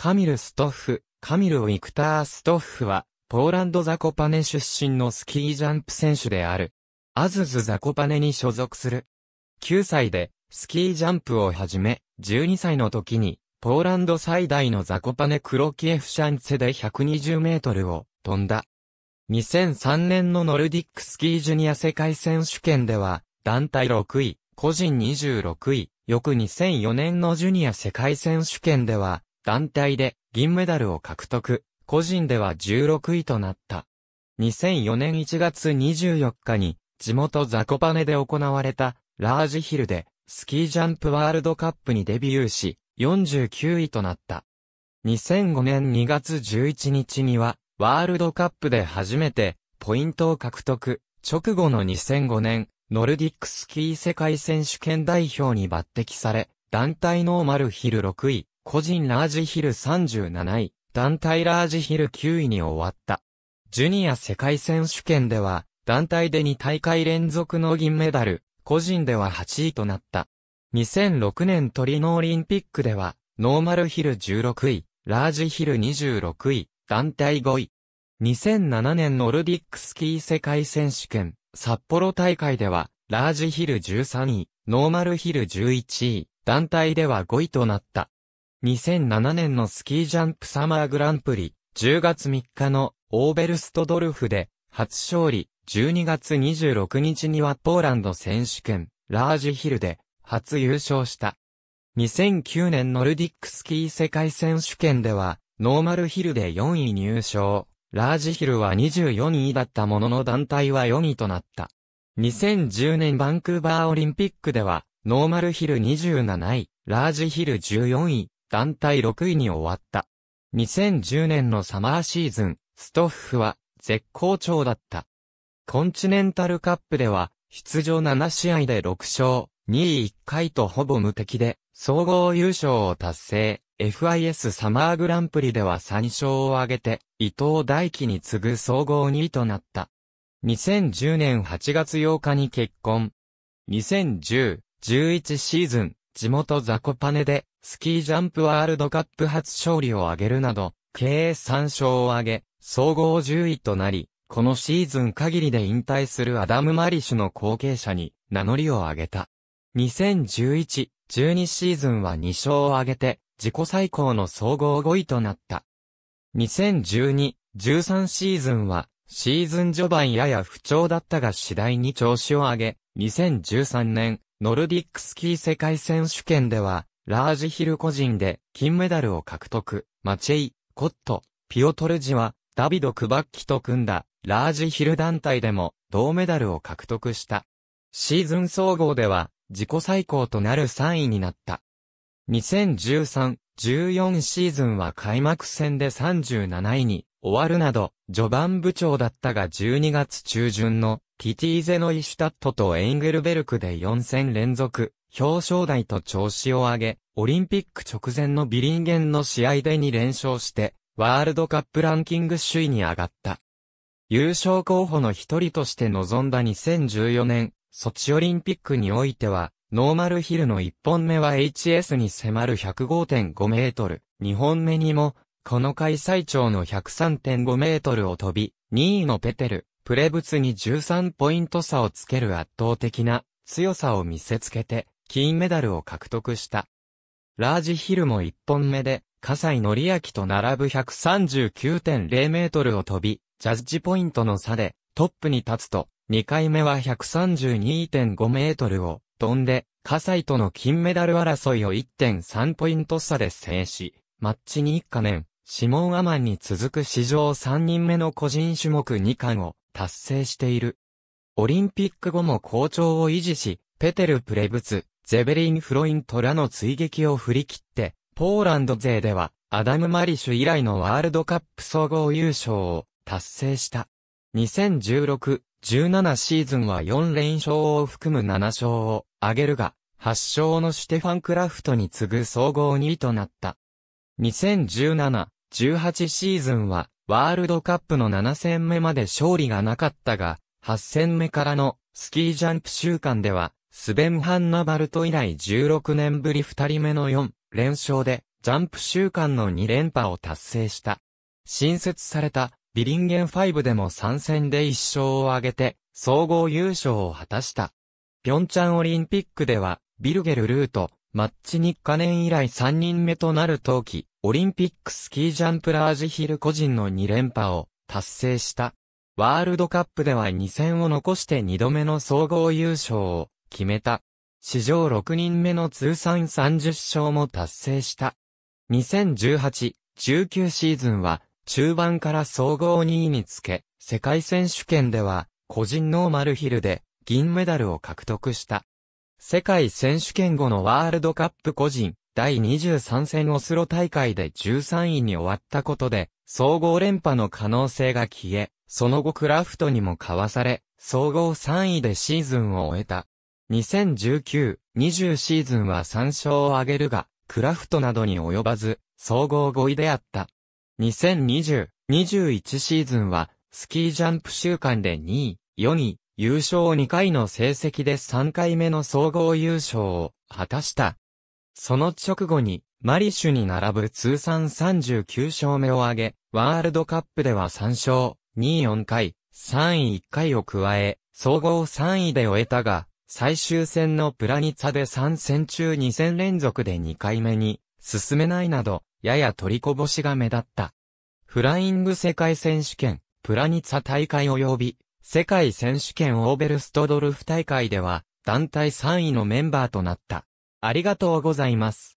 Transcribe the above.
カミル・ストッフ、カミル・ウィクター・ストッフは、ポーランド・ザコパネ出身のスキージャンプ選手である。アズズ・ザコパネに所属する。9歳で、スキージャンプを始め、12歳の時に、ポーランド最大のザコパネ・クロキエフシャンツェで120メートルを飛んだ。2003年のノルディックスキージュニア世界選手権では、団体6位、個人26位、翌2004年のジュニア世界選手権では、団体で銀メダルを獲得、個人では16位となった。2004年1月24日に地元ザコパネで行われたラージヒルでスキージャンプワールドカップにデビューし49位となった。2005年2月11日にはワールドカップで初めてポイントを獲得。直後の2005年ノルディックスキー世界選手権代表に抜擢され、団体ノーマルヒル6位、個人ラージヒル37位、団体ラージヒル9位に終わった。ジュニア世界選手権では、団体で2大会連続の銀メダル、個人では8位となった。2006年トリノオリンピックでは、ノーマルヒル16位、ラージヒル26位、団体5位。2007年ノルディックスキー世界選手権、札幌大会では、ラージヒル13位、ノーマルヒル11位、団体では5位となった。2007年のスキージャンプサマーグランプリ、10月3日のオーベルストドルフで初勝利、12月26日にはポーランド選手権、ラージヒルで初優勝した。2009年ノルディックスキー世界選手権では、ノーマルヒルで4位入賞。ラージヒルは24位だったものの団体は4位となった。2010年バンクーバーオリンピックでは、ノーマルヒル27位、ラージヒル14位、団体6位に終わった。2010年のサマーシーズン、ストッフは絶好調だった。コンチネンタルカップでは、出場7試合で6勝、2位1回とほぼ無敵で、総合優勝を達成。FIS サマーグランプリでは3勝を挙げて、伊藤大輝に次ぐ総合2位となった。2010年8月8日に結婚。2010、11シーズン、地元ザコパネで、スキージャンプワールドカップ初勝利を挙げるなど、計3勝を挙げ、総合10位となり、このシーズン限りで引退するアダム・マリシュの後継者に名乗りを上げた。2011、12シーズンは2勝を挙げて、自己最高の総合5位となった。2012、13シーズンは、シーズン序盤やや不調だったが次第に調子を上げ、2013年、ノルディックスキー世界選手権では、ラージヒル個人で金メダルを獲得、マチェイ、コット、ピオトルジは、ダビド・クバッキと組んだ、ラージヒル団体でも、銅メダルを獲得した。シーズン総合では、自己最高となる3位になった。2013-14シーズンは開幕戦で37位に終わるなど、序盤部長だったが12月中旬のキティーゼノイシュタットとエインゲルベルクで4戦連続表彰台と調子を上げ、オリンピック直前のビリンゲンの試合で2連勝して、ワールドカップランキング首位に上がった。優勝候補の一人として臨んだ2014年、ソチオリンピックにおいては、ノーマルヒルの1本目は HS に迫る105.5メートル、2本目にも、この回最長の103.5メートルを飛び、2位のペテル、プレブツに13ポイント差をつける圧倒的な強さを見せつけて、金メダルを獲得した。ラージヒルも1本目で、笠井則明と並ぶ139.0メートルを飛び、ジャッジポイントの差でトップに立つと、2回目は132.5メートルを飛んで、笠井との金メダル争いを1.3ポイント差で制し、マッチに1カ年、シモン・アマンに続く史上3人目の個人種目2冠を達成している。オリンピック後も好調を維持し、ペテル・プレブツ、ゼベリン・フロイントらの追撃を振り切って、ポーランド勢では、アダム・マリシュ以来のワールドカップ総合優勝を達成した。2016-17シーズンは4連勝を含む7勝を挙げるが、8勝のシュテファン・クラフトに次ぐ総合2位となった。2017-18シーズンは、ワールドカップの7戦目まで勝利がなかったが、8戦目からのスキージャンプ週間では、スベン・ハンナ・バルト以来16年ぶり2人目の4連勝で、ジャンプ週間の2連覇を達成した。新設されたビリンゲン5でも参戦で1勝を挙げて、総合優勝を果たした。ピョンチャンオリンピックでは、ビルゲルルート、マッチ日課年以来3人目となる冬季、オリンピックスキージャンプラージヒル個人の2連覇を達成した。ワールドカップでは2戦を残して2度目の総合優勝を決めた。史上6人目の通算30勝も達成した。2018、19シーズンは、中盤から総合2位につけ、世界選手権では、個人ノーマルヒルで、銀メダルを獲得した。世界選手権後のワールドカップ個人、第23戦オスロ大会で13位に終わったことで、総合連覇の可能性が消え、その後クラフトにもかわされ、総合3位でシーズンを終えた。2019、20シーズンは3勝を挙げるが、クラフトなどに及ばず、総合5位であった。2020、21シーズンは、スキージャンプ週間で2位、4位、優勝2回の成績で3回目の総合優勝を果たした。その直後に、マリシュに並ぶ通算39勝目を挙げ、ワールドカップでは3勝、2位4回、3位1回を加え、総合3位で終えたが、最終戦のプラニツァで3戦中2戦連続で2回目に進めないなど、やや取りこぼしが目立った。フライング世界選手権、プラニツァ大会及び、世界選手権オーベルストドルフ大会では、団体3位のメンバーとなった。ありがとうございます。